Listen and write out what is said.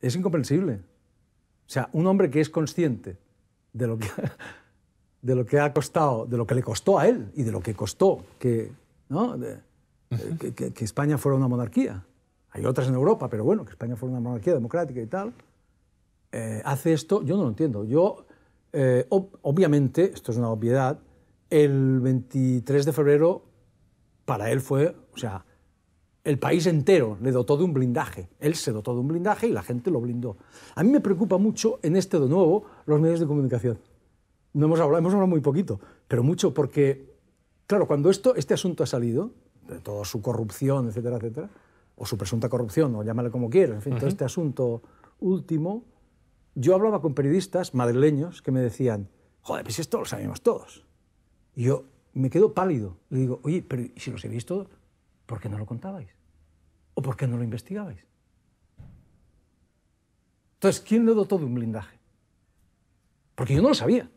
es incomprensible. O sea, un hombre que es consciente de lo que, de lo que ha costado, de lo que le costó a él y de lo que costó que, que, España fuera una monarquía. Hay otras en Europa, pero bueno, que España fuera una monarquía democrática y tal. Eh, hace esto, yo no lo entiendo. Yo, eh, obviamente, esto es una obviedad, el 23 de febrero para él fue, o sea, el país entero le dotó de un blindaje. Él se dotó de un blindaje y la gente lo blindó. A mí me preocupa mucho en este de nuevo los medios de comunicación. No hemos hablado, hemos muy poquito, pero mucho porque, claro, cuando esto, este asunto ha salido, de toda su corrupción, etcétera, etcétera, o su presunta corrupción, o llámale como quieras, en fin, todo este asunto último, yo hablaba con periodistas madrileños que me decían, joder, pues esto lo sabemos todos. Y yo me quedo pálido. Le digo, oye, pero ¿y si lo sabéis todos? ¿por qué no lo contabais? ¿O por qué no lo investigabais? Entonces, ¿quién le dotó de un blindaje? Porque yo no lo sabía.